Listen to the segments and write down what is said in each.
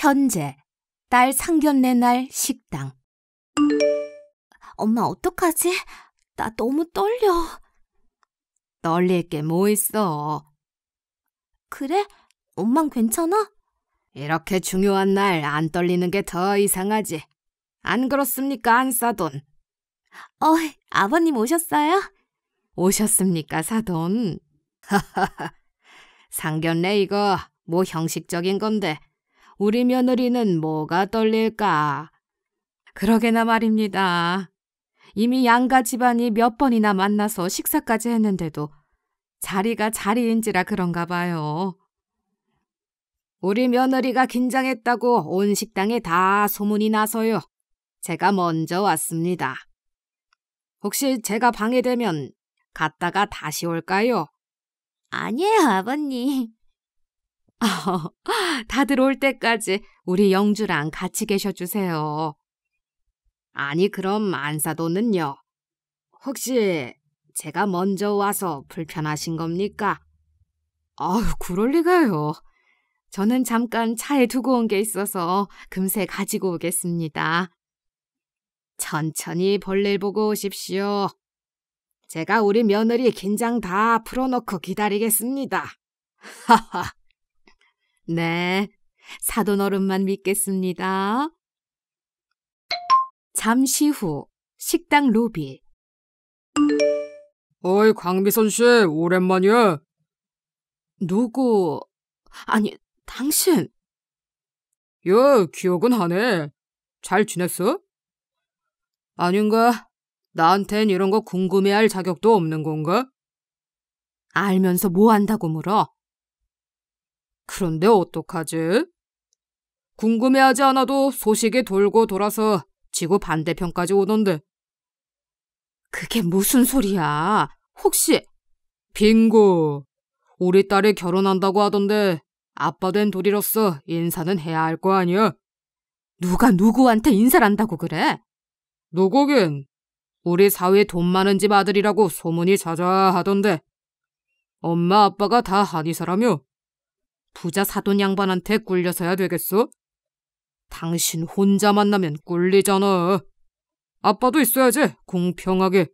현재, 딸 상견례 날 식당. 엄마 어떡하지? 나 너무 떨려. 떨릴 게 뭐 있어. 그래? 엄만 괜찮아? 이렇게 중요한 날 안 떨리는 게 더 이상하지. 안 그렇습니까, 안 사돈? 어, 아버님 오셨어요? 오셨습니까, 사돈? 하하하. 상견례 이거 뭐 형식적인 건데 우리 며느리는 뭐가 떨릴까? 그러게나 말입니다. 이미 양가 집안이 몇 번이나 만나서 식사까지 했는데도 자리가 자리인지라 그런가 봐요. 우리 며느리가 긴장했다고 온 식당에 다 소문이 나서요. 제가 먼저 왔습니다. 혹시 제가 방해되면 갔다가 다시 올까요? 아니에요, 아버님. 다들 어올 때까지 우리 영주랑 같이 계셔주세요. 아니 그럼 안사도는요? 혹시 제가 먼저 와서 불편하신 겁니까? 아유 그럴 리가요. 저는 잠깐 차에 두고 온 게 있어서 금세 가지고 오겠습니다. 천천히 볼일 보고 오십시오. 제가 우리 며느리 긴장 다 풀어놓고 기다리겠습니다. 하하. 네, 사돈 어른만 믿겠습니다. 잠시 후 식당 로비. 어이 광미선씨 오랜만이야. 누구? 아니 당신. 야 예, 기억은 하네. 잘 지냈어? 아닌가? 나한텐 이런 거 궁금해할 자격도 없는 건가? 알면서 뭐 한다고 물어? 그런데 어떡하지? 궁금해하지 않아도 소식이 돌고 돌아서 지구 반대편까지 오던데. 그게 무슨 소리야? 혹시 빙고 우리 딸이 결혼한다고 하던데 아빠 된도리로서 인사는 해야 할 거 아니야? 누가 누구한테 인사를 한다고 그래? 누구긴 우리 사회 돈 많은 집 아들이라고 소문이 자자하던데 엄마 아빠가 다한이사람이오 부자 사돈 양반한테 꿀려서야 되겠어? 당신 혼자 만나면 꿀리잖아. 아빠도 있어야지, 공평하게.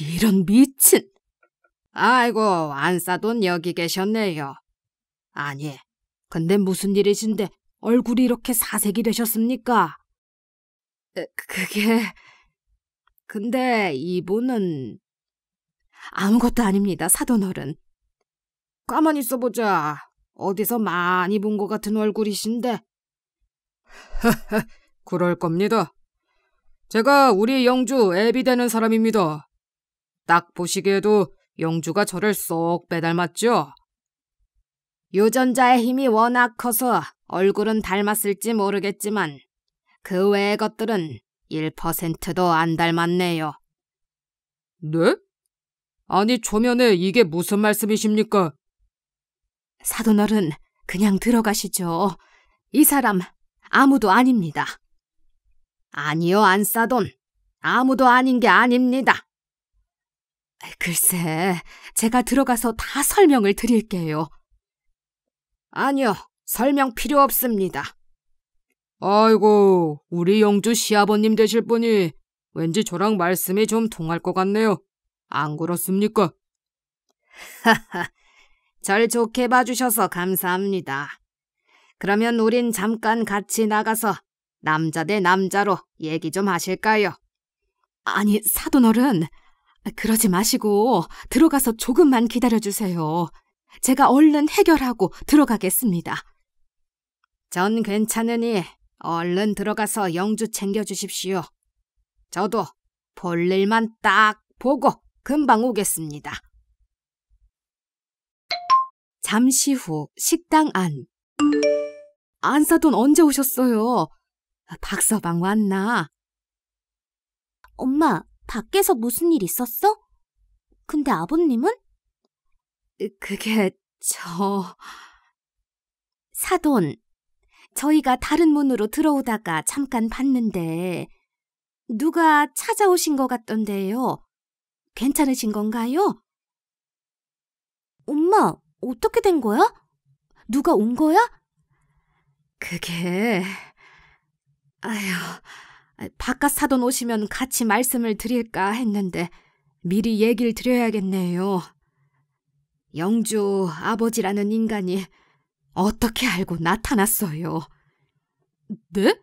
이런 미친! 아이고, 안사돈 여기 계셨네요. 아니, 근데 무슨 일이신데 얼굴이 이렇게 사색이 되셨습니까? 그게... 근데 이분은... 아무것도 아닙니다, 사돈 어른. 가만히 있어보자. 어디서 많이 본 것 같은 얼굴이신데. 하하, 그럴 겁니다. 제가 우리 영주 애비 되는 사람입니다. 딱 보시기에도 영주가 저를 쏙 빼닮았죠? 유전자의 힘이 워낙 커서 얼굴은 닮았을지 모르겠지만 그 외의 것들은 1%도 안 닮았네요. 네? 아니, 초면에 이게 무슨 말씀이십니까? 사돈어른 그냥 들어가시죠. 이 사람 아무도 아닙니다. 아니요, 안사돈. 아무도 아닌 게 아닙니다. 글쎄, 제가 들어가서 다 설명을 드릴게요. 아니요, 설명 필요 없습니다. 아이고, 우리 영주 시아버님 되실 분이 왠지 저랑 말씀이 좀 통할 것 같네요. 안 그렇습니까? 하하, 절 좋게 봐주셔서 감사합니다. 그러면 우린 잠깐 같이 나가서 남자 대 남자로 얘기 좀 하실까요? 아니, 사돈어른. 그러지 마시고 들어가서 조금만 기다려주세요. 제가 얼른 해결하고 들어가겠습니다. 전 괜찮으니 얼른 들어가서 영주 챙겨주십시오. 저도 볼 일만 딱 보고 금방 오겠습니다. 잠시 후 식당 안. 안사돈 언제 오셨어요? 박서방 왔나? 엄마, 밖에서 무슨 일 있었어? 근데 아버님은? 그게 저... 사돈, 저희가 다른 문으로 들어오다가 잠깐 봤는데 누가 찾아오신 것 같던데요. 괜찮으신 건가요? 엄마, 어떻게 된 거야? 누가 온 거야? 그게... 아휴, 바깥 사돈 오시면 같이 말씀을 드릴까 했는데 미리 얘기를 드려야겠네요. 영주 아버지라는 인간이 어떻게 알고 나타났어요? 네?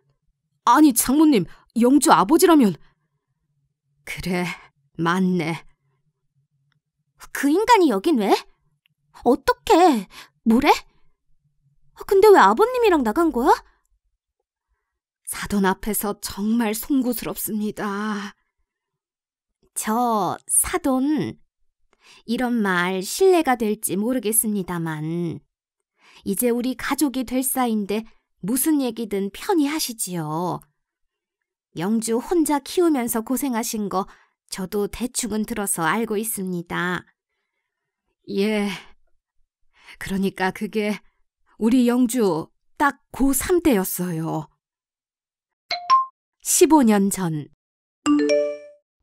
아니, 장모님, 영주 아버지라면... 그래, 맞네. 그 인간이 여긴 왜? 어떡해 뭐래? 아, 근데 왜 아버님이랑 나간 거야? 사돈 앞에서 정말 송구스럽습니다. 저 사돈 이런 말실례가 될지 모르겠습니다만 이제 우리 가족이 될 사이인데 무슨 얘기든 편히 하시지요. 영주 혼자 키우면서 고생하신 거 저도 대충은 들어서 알고 있습니다. 예, 그러니까 그게 우리 영주 딱 고3 때였어요. 15년 전.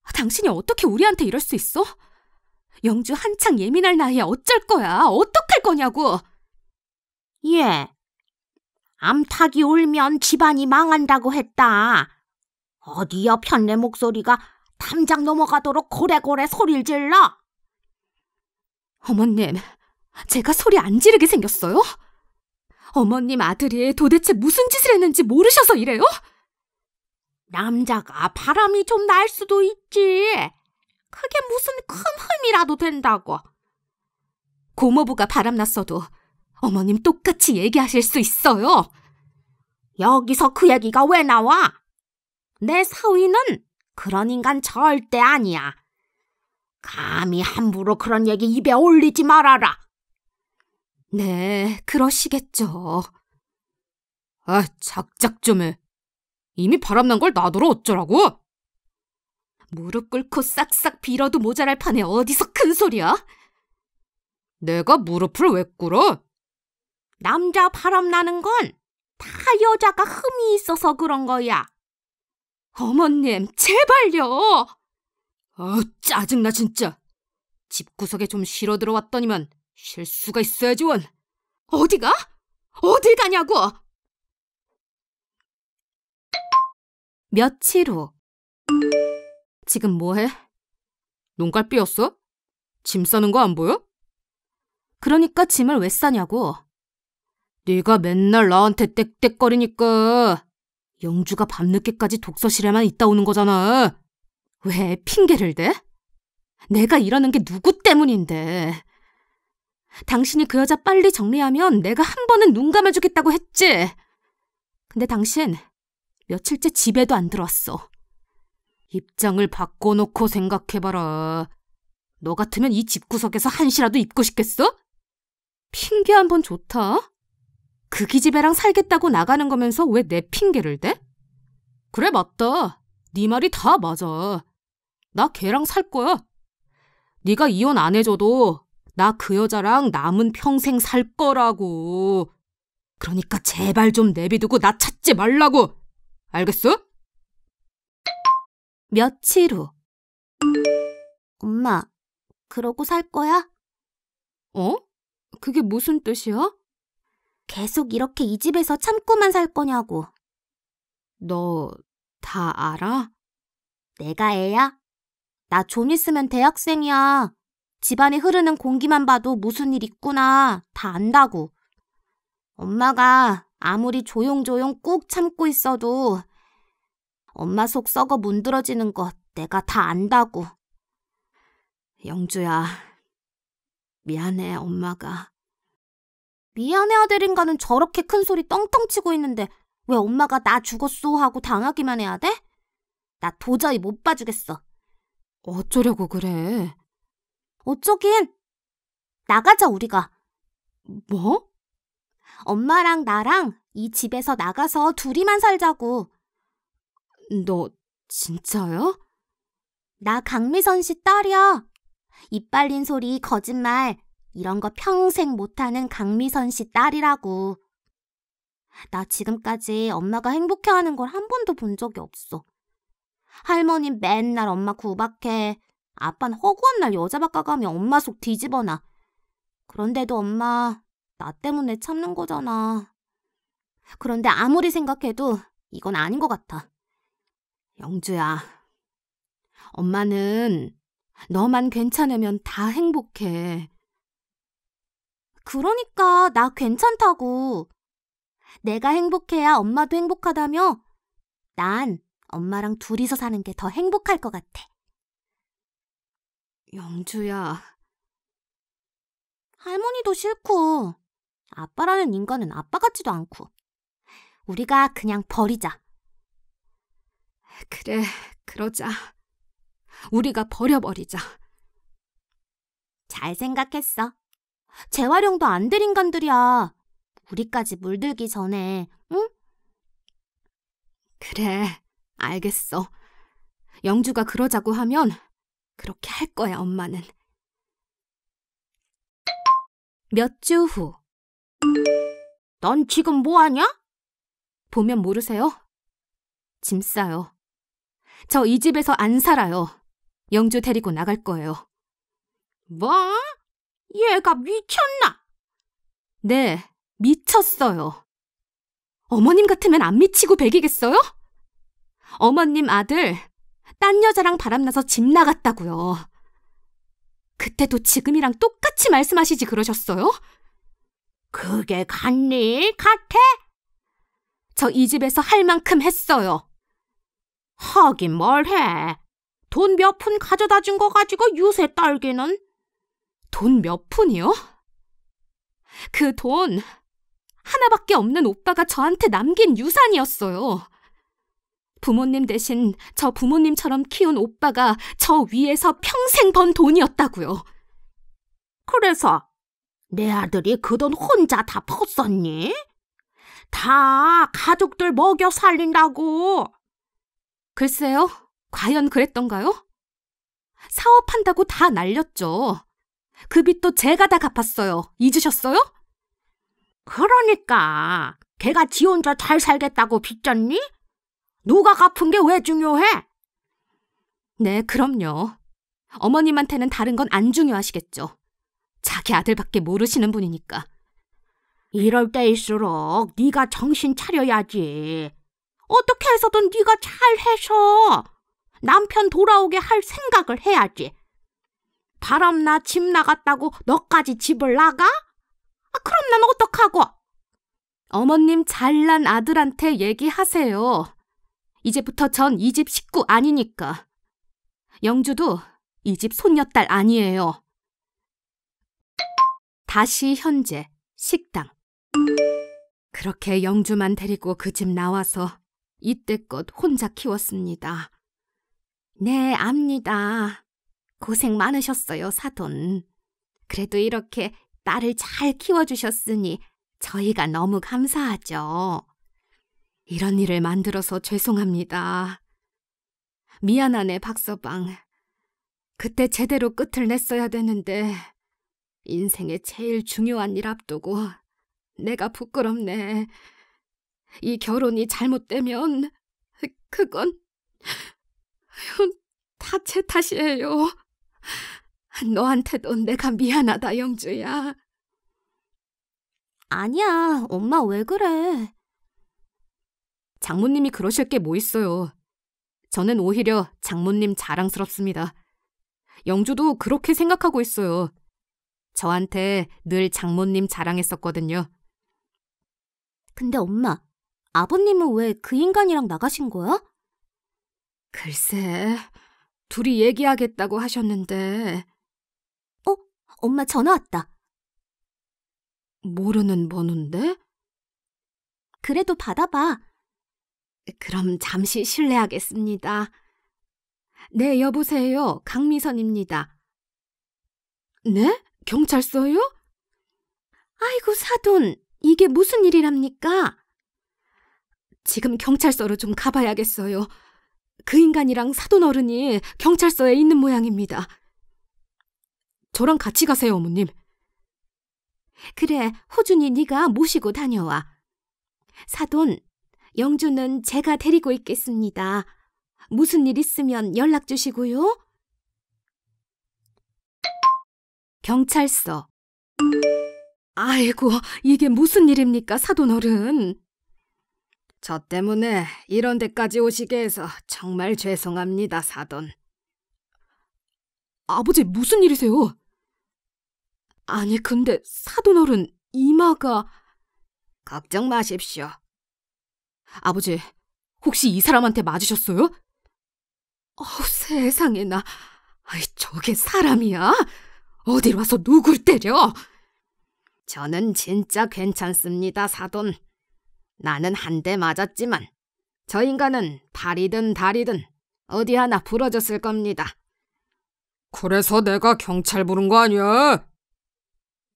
아, 당신이 어떻게 우리한테 이럴 수 있어? 영주 한창 예민할 나이에 어쩔 거야? 어떡할 거냐고! 예. 암탉이 울면 집안이 망한다고 했다. 어디여 편내 목소리가 담장 넘어가도록 고래고래 소리를 질러? 어머님, 제가 소리 안 지르게 생겼어요? 어머님 아들이 도대체 무슨 짓을 했는지 모르셔서 이래요? 남자가 바람이 좀 날 수도 있지. 그게 무슨 큰 흠이라도 된다고. 고모부가 바람났어도 어머님 똑같이 얘기하실 수 있어요. 여기서 그 얘기가 왜 나와? 내 사위는 그런 인간 절대 아니야. 감히 함부로 그런 얘기 입에 올리지 말아라. 네, 그러시겠죠. 아, 작작 좀 해. 이미 바람난 걸 놔둬라 어쩌라고? 무릎 꿇고 싹싹 빌어도 모자랄 판에 어디서 큰 소리야? 내가 무릎을 왜 꿇어? 남자 바람나는 건 다 여자가 흠이 있어서 그런 거야. 어머님, 제발요! 아, 짜증나 진짜. 집구석에 좀 쉬러 들어왔더니만 쉴 수가 있어야지 원. 어디가? 어딜 가냐고! 며칠 후. 지금 뭐해? 눈깔 삐었어? 짐 싸는 거 안 보여? 그러니까 짐을 왜 싸냐고. 네가 맨날 나한테 떽떽거리니까 영주가 밤늦게까지 독서실에만 있다 오는 거잖아. 왜 핑계를 대? 내가 이러는 게 누구 때문인데. 당신이 그 여자 빨리 정리하면 내가 한 번은 눈 감아주겠다고 했지. 근데 당신 며칠째 집에도 안 들어왔어. 입장을 바꿔놓고 생각해봐라. 너 같으면 이 집구석에서 한시라도 입고 싶겠어? 핑계 한 번 좋다. 그 기집애랑 살겠다고 나가는 거면서 왜 내 핑계를 대? 그래 맞다. 네 말이 다 맞아. 나 걔랑 살 거야. 네가 이혼 안 해줘도 나그 여자랑 남은 평생 살 거라고. 그러니까 제발 좀 내비두고 나 찾지 말라고. 알겠어? 며칠 후. 엄마, 그러고 살 거야? 어? 그게 무슨 뜻이야? 계속 이렇게 이 집에서 참고만 살 거냐고. 너 다 알아? 내가 애야? 나 좀 있으면 대학생이야. 집안에 흐르는 공기만 봐도 무슨 일 있구나. 다 안다고. 엄마가 아무리 조용조용 꾹 참고 있어도 엄마 속 썩어 문드러지는 것 내가 다 안다고. 영주야, 미안해, 엄마가. 미안해 아들인가는 저렇게 큰 소리 떵떵 치고 있는데 왜 엄마가 나 죽었소 하고 당하기만 해야 돼? 나 도저히 못 봐주겠어. 어쩌려고 그래? 어쩌긴. 나가자, 우리가. 뭐? 엄마랑 나랑 이 집에서 나가서 둘이만 살자고. 너진짜야나 강미선 씨 딸이야. 이빨린 소리, 거짓말. 이런 거 평생 못하는 강미선 씨 딸이라고. 나 지금까지 엄마가 행복해하는 걸 한 번도 본 적이 없어. 할머니 맨날 엄마 구박해. 아빤 허구한 날 여자 바꿔가며 엄마 속 뒤집어놔. 그런데도 엄마, 나 때문에 참는 거잖아. 그런데 아무리 생각해도 이건 아닌 것 같아. 영주야, 엄마는 너만 괜찮으면 다 행복해. 그러니까 나 괜찮다고. 내가 행복해야 엄마도 행복하다며 난 엄마랑 둘이서 사는 게 더 행복할 것 같아. 영주야. 할머니도 싫고, 아빠라는 인간은 아빠 같지도 않고, 우리가 그냥 버리자. 그래, 그러자. 우리가 버려버리자. 잘 생각했어. 재활용도 안 될 인간들이야. 우리까지 물들기 전에, 응? 그래, 알겠어. 영주가 그러자고 하면 그렇게 할 거야, 엄마는. 몇 주 후. 넌 지금 뭐 하냐? 보면 모르세요? 짐 싸요. 저 이 집에서 안 살아요. 영주 데리고 나갈 거예요. 뭐? 얘가 미쳤나? 네, 미쳤어요. 어머님 같으면 안 미치고 베기겠어요 어머님 아들 딴 여자랑 바람나서 집 나갔다고요. 그때도 지금이랑 똑같이 말씀하시지 그러셨어요? 그게 같니? 같아? 저 이 집에서 할 만큼 했어요. 하긴 뭘 해. 돈 몇 푼 가져다 준 거 가지고 유세 딸기는. 돈 몇 푼이요? 그 돈 하나밖에 없는 오빠가 저한테 남긴 유산이었어요. 부모님 대신 저 부모님처럼 키운 오빠가 저 위에서 평생 번 돈이었다고요. 그래서 내 아들이 그 돈 혼자 다퍼었니다 가족들 먹여 살린다고. 글쎄요, 과연 그랬던가요? 사업한다고 다 날렸죠. 그 빚도 제가 다 갚았어요. 잊으셨어요? 그러니까 걔가 지 혼자 잘 살겠다고 빚졌니? 누가 갚은 게 왜 중요해? 네, 그럼요. 어머님한테는 다른 건 안 중요하시겠죠. 자기 아들밖에 모르시는 분이니까. 이럴 때일수록 네가 정신 차려야지. 어떻게 해서든 네가 잘해서 남편 돌아오게 할 생각을 해야지. 바람나 집 나갔다고 너까지 집을 나가? 아, 그럼 난 어떡하고? 어머님 잘난 아들한테 얘기하세요. 이제부터 전 이 집 식구 아니니까. 영주도 이 집 손녀딸 아니에요. 다시 현재 식당. 그렇게 영주만 데리고 그 집 나와서 이때껏 혼자 키웠습니다. 네, 압니다. 고생 많으셨어요, 사돈. 그래도 이렇게 딸을 잘 키워주셨으니 저희가 너무 감사하죠. 이런 일을 만들어서 죄송합니다. 미안하네, 박서방. 그때 제대로 끝을 냈어야 되는데 인생의 제일 중요한 일 앞두고 내가 부끄럽네. 이 결혼이 잘못되면 그건 다 제 탓이에요. 너한테도 내가 미안하다, 영주야. 아니야, 엄마 왜 그래? 장모님이 그러실 게 뭐 있어요. 저는 오히려 장모님 자랑스럽습니다. 영주도 그렇게 생각하고 있어요. 저한테 늘 장모님 자랑했었거든요. 근데 엄마, 아버님은 왜 그 인간이랑 나가신 거야? 글쎄, 둘이 얘기하겠다고 하셨는데. 어? 엄마 전화 왔다. 모르는 번호인데? 그래도 받아봐. 그럼 잠시 실례하겠습니다. 네, 여보세요. 강미선입니다. 네? 경찰서요? 아이고, 사돈. 이게 무슨 일이랍니까? 지금 경찰서로 좀 가봐야겠어요. 그 인간이랑 사돈 어른이 경찰서에 있는 모양입니다. 저랑 같이 가세요, 어머님. 그래, 호준이 네가 모시고 다녀와. 사돈, 영주는 제가 데리고 있겠습니다. 무슨 일 있으면 연락 주시고요. 경찰서. 아이고, 이게 무슨 일입니까, 사돈 어른? 저 때문에 이런 데까지 오시게 해서 정말 죄송합니다, 사돈. 아버지, 무슨 일이세요? 아니, 근데 사돈 어른 이마가... 걱정 마십시오. 아버지, 혹시 이 사람한테 맞으셨어요? 어 세상에 나. 아이, 저게 사람이야? 어딜 와서 누굴 때려? 저는 진짜 괜찮습니다, 사돈. 나는 한 대 맞았지만 저 인간은 다이든 다리든 어디 하나 부러졌을 겁니다. 그래서 내가 경찰 부른 거 아니야?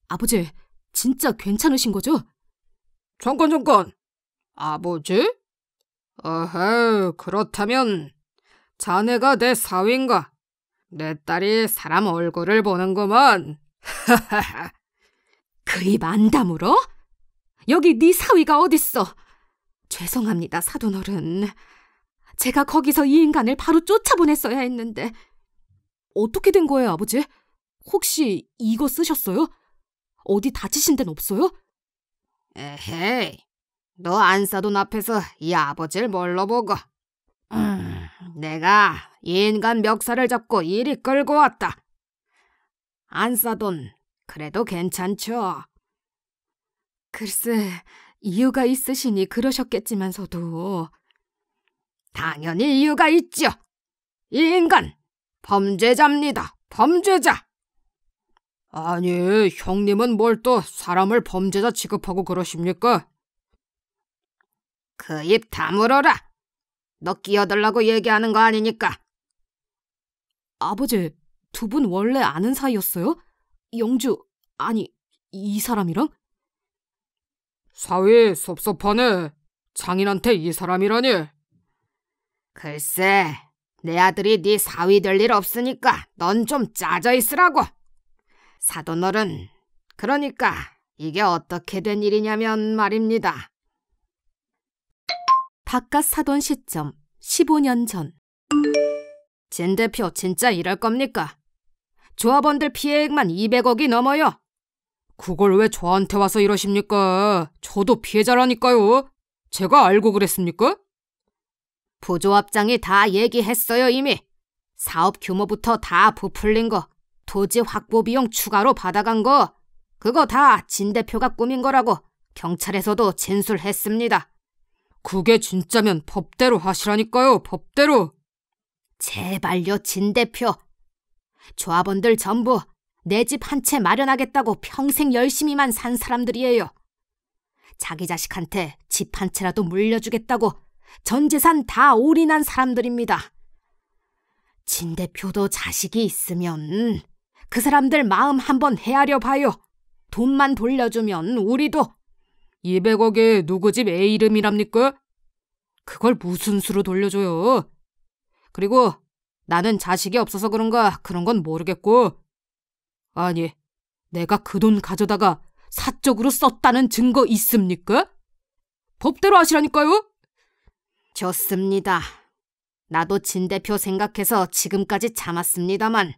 아버지, 진짜 괜찮으신 거죠? 잠깐 잠깐. 아버지? 어허, 그렇다면 자네가 내 사위인가? 내 딸이 사람 얼굴을 보는구먼. 그입 안 다물어? 여기 네 사위가 어딨어? 죄송합니다, 사돈어른. 제가 거기서 이 인간을 바로 쫓아보냈어야 했는데. 어떻게 된 거예요, 아버지? 혹시 이거 쓰셨어요? 어디 다치신 데는 없어요? 에헤이, 너안사돈 앞에서 이 아버지를 뭘로 보고. 음, 내가 인간 멱살을 잡고 이리 끌고 왔다. 안사돈 그래도 괜찮죠? 글쎄, 이유가 있으시니 그러셨겠지만서도 당연히 이유가 있죠. 이 인간 범죄자입니다. 범죄자. 아니, 형님은 뭘 또 사람을 범죄자 취급하고 그러십니까? 그입 다물어라. 너 끼어들라고 얘기하는 거 아니니까. 아버지, 두 분 원래 아는 사이였어요? 영주, 아니, 이 사람이랑? 사위 섭섭하네. 장인한테 이 사람이라니. 글쎄, 내 아들이 네 사위 될 일 없으니까 넌 좀 짜져 있으라고. 사돈어른, 그러니까 이게 어떻게 된 일이냐면 말입니다. 바깥 사돈 시점 15년 전. 진 대표 진짜 이럴 겁니까? 조합원들 피해액만 200억이 넘어요. 그걸 왜 저한테 와서 이러십니까? 저도 피해자라니까요. 제가 알고 그랬습니까? 부조합장이 다 얘기했어요 이미. 사업 규모부터 다 부풀린 거, 토지 확보 비용 추가로 받아간 거, 그거 다 진 대표가 꾸민 거라고 경찰에서도 진술했습니다. 그게 진짜면 법대로 하시라니까요, 법대로. 제발요, 진 대표. 조합원들 전부 내 집 한 채 마련하겠다고 평생 열심히만 산 사람들이에요. 자기 자식한테 집 한 채라도 물려주겠다고 전 재산 다 올인한 사람들입니다. 진 대표도 자식이 있으면 그 사람들 마음 한번 헤아려 봐요. 돈만 돌려주면 우리도 2 0 0억에 누구 집 애 이름이랍니까? 그걸 무슨 수로 돌려줘요? 그리고 나는 자식이 없어서 그런가 그런 건 모르겠고. 아니, 내가 그 돈 가져다가 사적으로 썼다는 증거 있습니까? 법대로 하시라니까요? 좋습니다. 나도 진 대표 생각해서 지금까지 참았습니다만,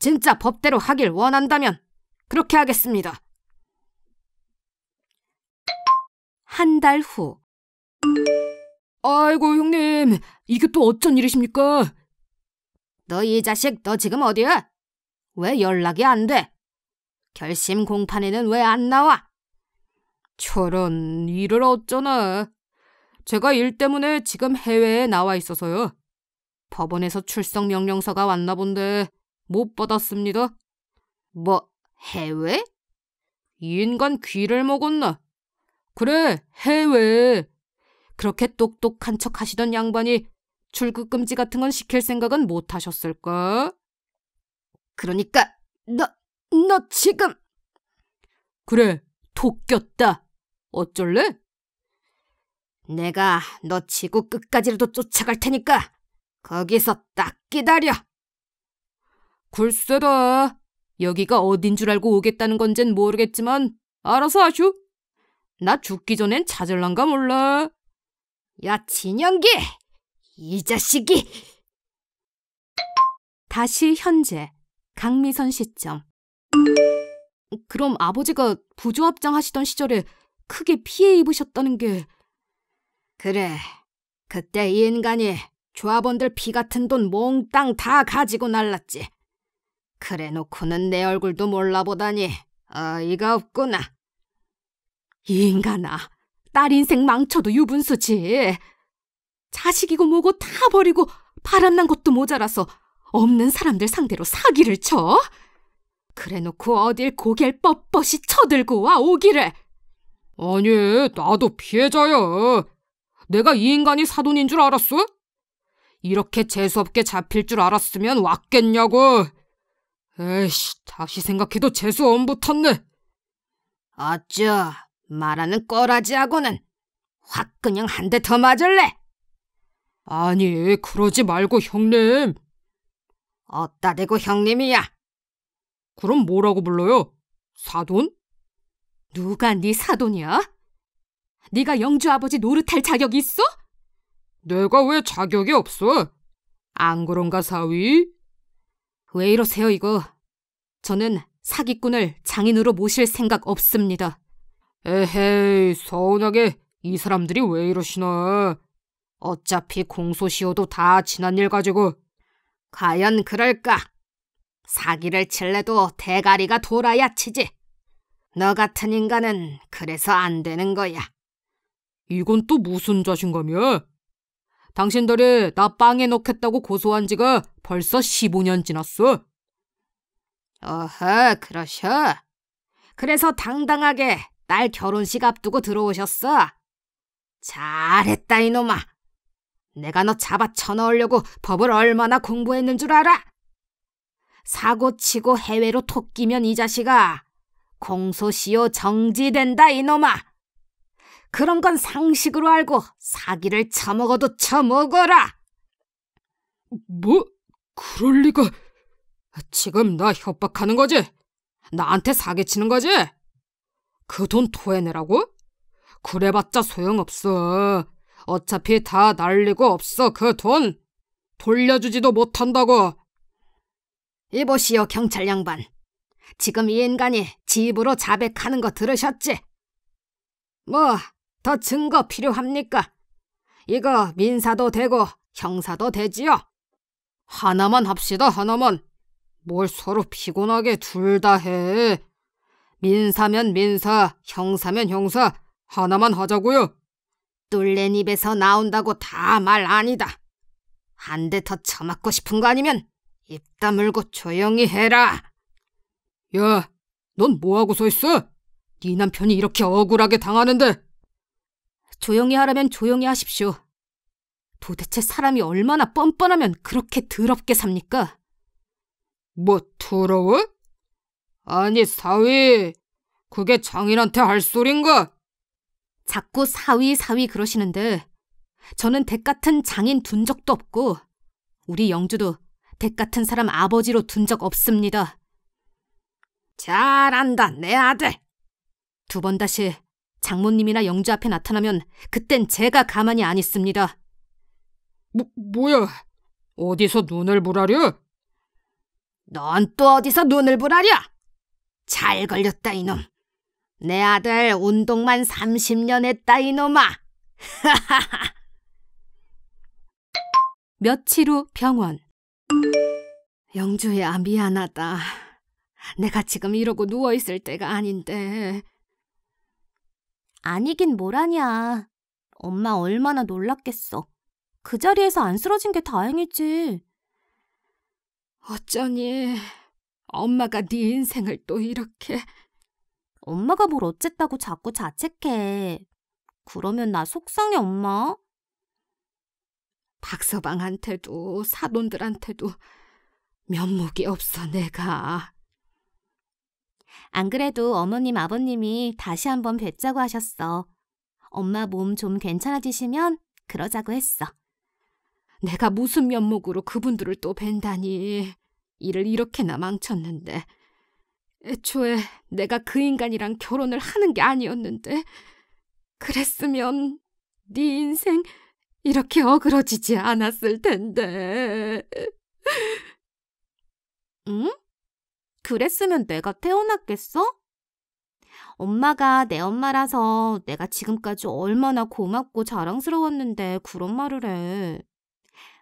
진짜 법대로 하길 원한다면 그렇게 하겠습니다. 한달 후. 아이고, 형님. 이게 또 어쩐 일이십니까? 너 이 자식, 너 지금 어디야? 왜 연락이 안 돼? 결심 공판에는 왜 안 나와? 저런, 일을 어쩌나. 제가 일 때문에 지금 해외에 나와 있어서요. 법원에서 출석 명령서가 왔나 본데 못 받았습니다. 뭐 해외? 인간 귀를 먹었나? 그래, 해외. 그렇게 똑똑한 척 하시던 양반이 출국금지 같은 건 시킬 생각은 못 하셨을까? 그러니까, 너, 너 지금. 그래, 도꼈다. 어쩔래? 내가 너 지구 끝까지라도 쫓아갈 테니까 거기서 딱 기다려. 글쎄다. 여기가 어딘 줄 알고 오겠다는 건진 모르겠지만 알아서 하슈. 나 죽기 전엔 찾을란가 몰라. 야, 진영기! 이 자식이! 다시 현재 강미선 시점. 그럼 아버지가 부조합장 하시던 시절에 크게 피해 입으셨다는 게 그래. 그때 이 인간이 조합원들 피 같은 돈 몽땅 다 가지고 날랐지. 그래 놓고는 내 얼굴도 몰라보다니 어이가 없구나. 이 인간아, 딸 인생 망쳐도 유분수지. 자식이고 뭐고 다 버리고 바람난 것도 모자라서 없는 사람들 상대로 사기를 쳐? 그래놓고 어딜 고개를 뻣뻣이 쳐들고 와 오기를. 아니, 나도 피해자야. 내가 이 인간이 사돈인 줄 알았어? 이렇게 재수없게 잡힐 줄 알았으면 왔겠냐고. 에이씨, 다시 생각해도 재수 엄붙었네. 아짜, 말하는 꼬라지하고는 확 그냥 한 대 더 맞을래? 아니, 그러지 말고 형님. 어따 대고 형님이야? 그럼 뭐라고 불러요? 사돈? 누가 네 사돈이야? 네가 영주 아버지 노릇할 자격 있어? 내가 왜 자격이 없어? 안 그런가 사위? 왜 이러세요 이거? 저는 사기꾼을 장인으로 모실 생각 없습니다. 에헤이, 서운하게 이 사람들이 왜 이러시나. 어차피 공소시효도 다 지난 일 가지고. 과연 그럴까? 사기를 칠래도 대가리가 돌아야 치지. 너 같은 인간은 그래서 안 되는 거야. 이건 또 무슨 자신감이야? 당신들이 나 빵에 넣겠다고 고소한 지가 벌써 15년 지났어. 어허, 그러셔. 그래서 당당하게 날 결혼식 앞두고 들어오셨어. 잘했다 이놈아. 내가 너 잡아 쳐넣으려고 법을 얼마나 공부했는 줄 알아? 사고치고 해외로 토끼면 이 자식아. 공소시효 정지된다 이놈아. 그런 건 상식으로 알고 사기를 쳐먹어도 쳐먹어라. 뭐? 그럴 리가. 지금 나 협박하는 거지? 나한테 사기치는 거지? 그돈 토해내라고? 그래봤자 소용없어. 어차피 다 날리고 없어 그 돈. 돌려주지도 못한다고. 이보시오 경찰 양반. 지금 이 인간이 집으로 자백하는 거 들으셨지? 뭐더 증거 필요합니까? 이거 민사도 되고 형사도 되지요. 하나만 합시다 하나만. 뭘 서로 피곤하게 둘 다 해. 민사면 민사, 형사면 형사 하나만 하자고요. 뚫린 입에서 나온다고 다 말 아니다. 한 대 더처맞고 싶은 거 아니면 입 다물고 조용히 해라. 야, 넌 뭐하고 서 있어? 네 남편이 이렇게 억울하게 당하는데. 조용히 하라면 조용히 하십시오. 도대체 사람이 얼마나 뻔뻔하면 그렇게 더럽게 삽니까? 뭐 더러워? 아니 사위, 그게 장인한테 할 소린가? 자꾸 사위 사위 그러시는데 저는 댁 같은 장인 둔 적도 없고 우리 영주도 댁 같은 사람 아버지로 둔 적 없습니다. 잘한다 내 아들. 두 번 다시 장모님이나 영주 앞에 나타나면 그땐 제가 가만히 안 있습니다. 뭐, 뭐야? 어디서 눈을 보라려? 넌 또 어디서 눈을 보라려? 잘 걸렸다 이놈. 내 아들 운동만 30년 했다 이놈아. 며칠 후 병원. 영주야 아, 미안하다. 내가 지금 이러고 누워있을 때가 아닌데. 아니긴 뭐라냐. 엄마 얼마나 놀랐겠어. 그 자리에서 안 쓰러진 게 다행이지. 어쩌니. 엄마가 네 인생을 또 이렇게... 엄마가 뭘 어쨌다고 자꾸 자책해. 그러면 나 속상해, 엄마. 박서방한테도 사돈들한테도 면목이 없어, 내가. 안 그래도 어머님, 아버님이 다시 한번 뵙자고 하셨어. 엄마 몸 좀 괜찮아지시면 그러자고 했어. 내가 무슨 면목으로 그분들을 또 뵌다니. 일을 이렇게나 망쳤는데. 애초에 내가 그 인간이랑 결혼을 하는 게 아니었는데. 그랬으면 네 인생 이렇게 어그러지지 않았을 텐데. 응? 그랬으면 내가 태어났겠어? 엄마가 내 엄마라서 내가 지금까지 얼마나 고맙고 자랑스러웠는데 그런 말을 해.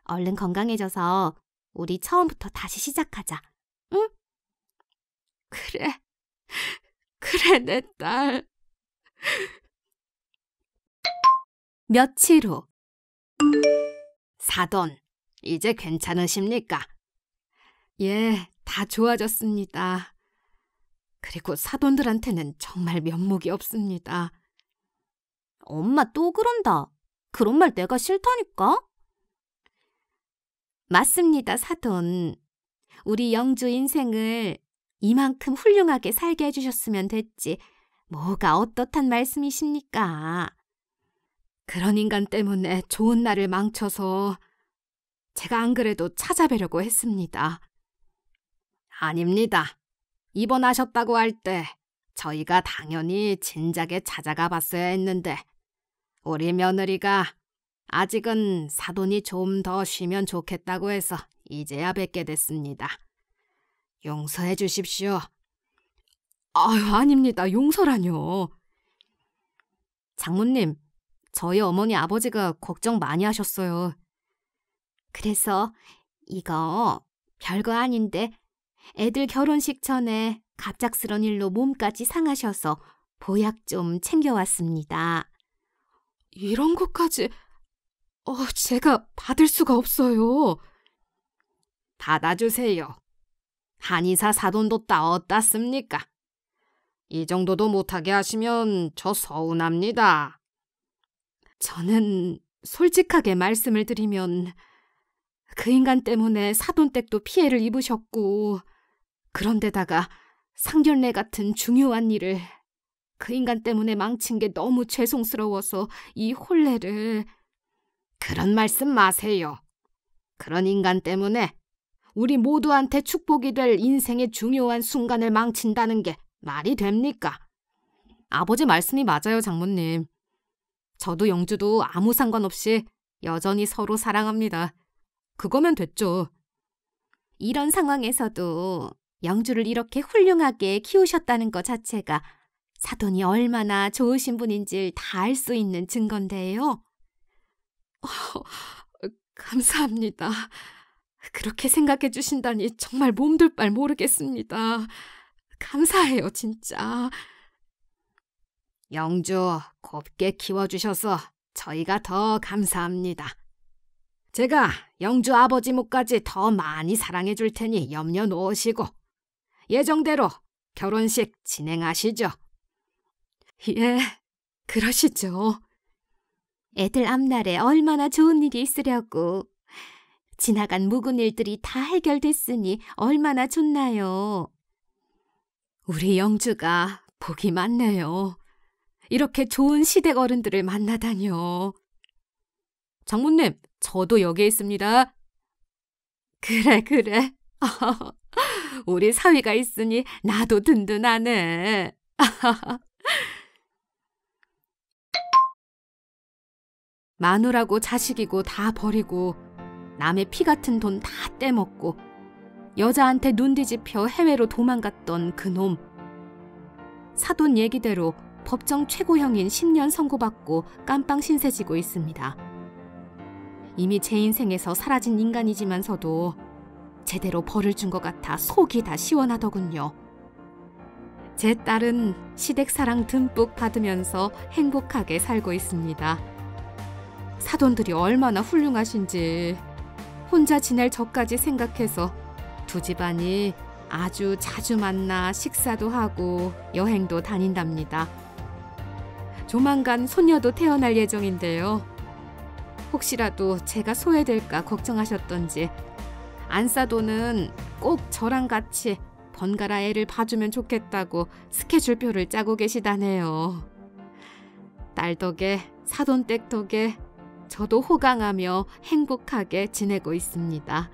얼른 건강해져서 우리 처음부터 다시 시작하자. 응? 그래. 그래, 내 딸. 며칠 후. 사돈, 이제 괜찮으십니까? 예, 다 좋아졌습니다. 그리고 사돈들한테는 정말 면목이 없습니다. 엄마 또 그런다. 그런 말 내가 싫다니까? 맞습니다, 사돈. 우리 영주 인생을 이만큼 훌륭하게 살게 해주셨으면 됐지. 뭐가 어떻단 말씀이십니까? 그런 인간 때문에 좋은 날을 망쳐서 제가 안 그래도 찾아뵈려고 했습니다. 아닙니다. 입원하셨다고 할 때 저희가 당연히 진작에 찾아가 봤어야 했는데 우리 며느리가 아직은 사돈이 좀 더 쉬면 좋겠다고 해서 이제야 뵙게 됐습니다. 용서해 주십시오. 아유, 아닙니다. 용서라뇨. 장모님, 저희 어머니 아버지가 걱정 많이 하셨어요. 그래서 이거 별거 아닌데 애들 결혼식 전에 갑작스런 일로 몸까지 상하셔서 보약 좀 챙겨왔습니다. 이런 것까지 어, 제가 받을 수가 없어요. 받아주세요. 한의사 사돈도 따었다 씁니까? 이 정도도 못하게 하시면 저 서운합니다. 저는 솔직하게 말씀을 드리면 그 인간 때문에 사돈댁도 피해를 입으셨고 그런데다가 상견례 같은 중요한 일을 그 인간 때문에 망친 게 너무 죄송스러워서 이 혼례를 그런 말씀 마세요. 그런 인간 때문에 우리 모두한테 축복이 될 인생의 중요한 순간을 망친다는 게 말이 됩니까? 아버지 말씀이 맞아요, 장모님. 저도 영주도 아무 상관없이 여전히 서로 사랑합니다. 그거면 됐죠. 이런 상황에서도 영주를 이렇게 훌륭하게 키우셨다는 것 자체가 사돈이 얼마나 좋으신 분인지 다 알 수 있는 증거인데요 어, 감사합니다. 그렇게 생각해 주신다니 정말 몸둘 발 모르겠습니다. 감사해요, 진짜. 영주, 곱게 키워주셔서 저희가 더 감사합니다. 제가 영주 아버지 모까지 더 많이 사랑해 줄 테니 염려 놓으시고 예정대로 결혼식 진행하시죠. 예, 그러시죠. 애들 앞날에 얼마나 좋은 일이 있으려고. 지나간 묵은 일들이 다 해결됐으니 얼마나 좋나요. 우리 영주가 복이 많네요. 이렇게 좋은 시댁 어른들을 만나다니요. 장모님, 저도 여기에 있습니다. 그래, 그래. 우리 사위가 있으니 나도 든든하네. 마누라고 자식이고 다 버리고 남의 피 같은 돈 다 떼먹고 여자한테 눈 뒤집혀 해외로 도망갔던 그놈. 사돈 얘기대로 법정 최고형인 10년 선고받고 깜빵 신세지고 있습니다. 이미 제 인생에서 사라진 인간이지만서도 제대로 벌을 준 것 같아 속이 다 시원하더군요. 제 딸은 시댁 사랑 듬뿍 받으면서 행복하게 살고 있습니다. 사돈들이 얼마나 훌륭하신지 혼자 지낼 저까지 생각해서 두 집안이 아주 자주 만나 식사도 하고 여행도 다닌답니다. 조만간 손녀도 태어날 예정인데요. 혹시라도 제가 소외될까 걱정하셨던지 안사돈은꼭 저랑 같이 번갈아 애를 봐주면 좋겠다고 스케줄표를 짜고 계시다네요. 딸 덕에 사돈 댁 덕에 저도 호강하며 행복하게 지내고 있습니다.